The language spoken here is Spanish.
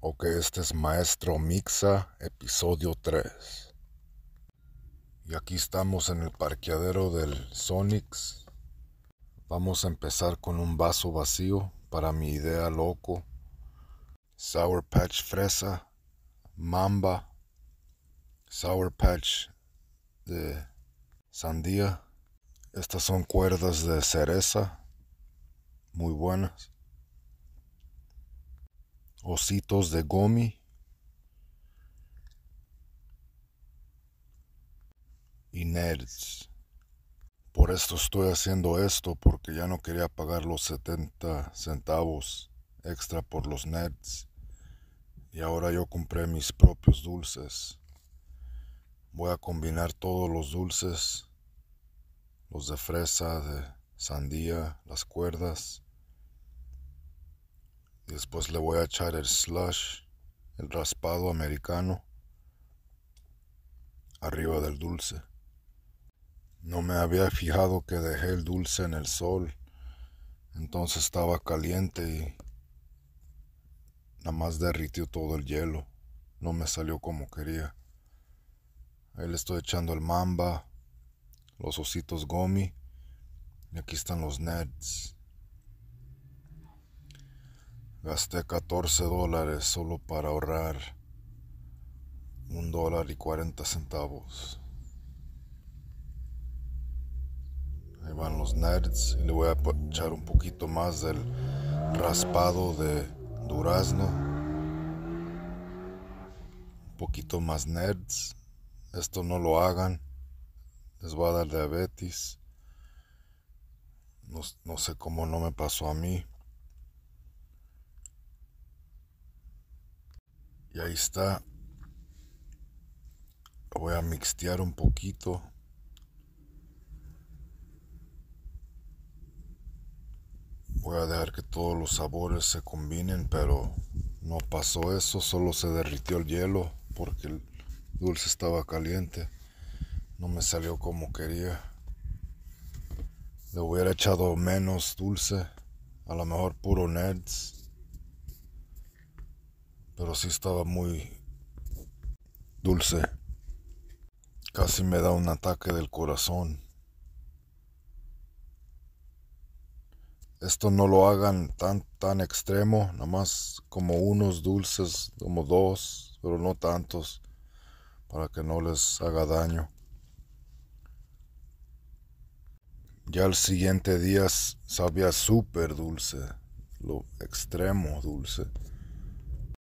Ok, este es Maestro Mixa, episodio 3. Y aquí estamos en el parqueadero del Sonix. Vamos a empezar con un vaso vacío para mi idea loco. Sour Patch Fresa, Mamba, Sour Patch de sandía. Estas son cuerdas de cereza, muy buenas ositos de gomi y nerds. Por esto estoy haciendo esto porque ya no quería pagar los 70 centavos extra por los nerds. Y ahora yo compré mis propios dulces. Voy a combinar todos los dulces, los de fresa, de sandía, las cuerdas Después le voy a echar el slush, el raspado americano, arriba del dulce. No me había fijado que dejé el dulce en el sol, entonces estaba caliente y nada más derritió todo el hielo. No me salió como quería. Ahí le estoy echando el mamba, los ositos gomi y aquí están los nets. Gasté 14 dólares solo para ahorrar un dólar y 40 centavos. Ahí van los nerds y le voy a echar un poquito más del raspado de durazno. Un poquito más nerds. Esto no lo hagan. Les va a dar diabetes. No, no sé cómo no me pasó a mí. ahí está voy a mixtear un poquito voy a dejar que todos los sabores se combinen pero no pasó eso solo se derritió el hielo porque el dulce estaba caliente no me salió como quería le hubiera echado menos dulce a lo mejor puro nerds pero sí estaba muy dulce. Casi me da un ataque del corazón. Esto no lo hagan tan, tan extremo, nada más como unos dulces, como dos, pero no tantos, para que no les haga daño. Ya el siguiente día sabía súper dulce, lo extremo dulce.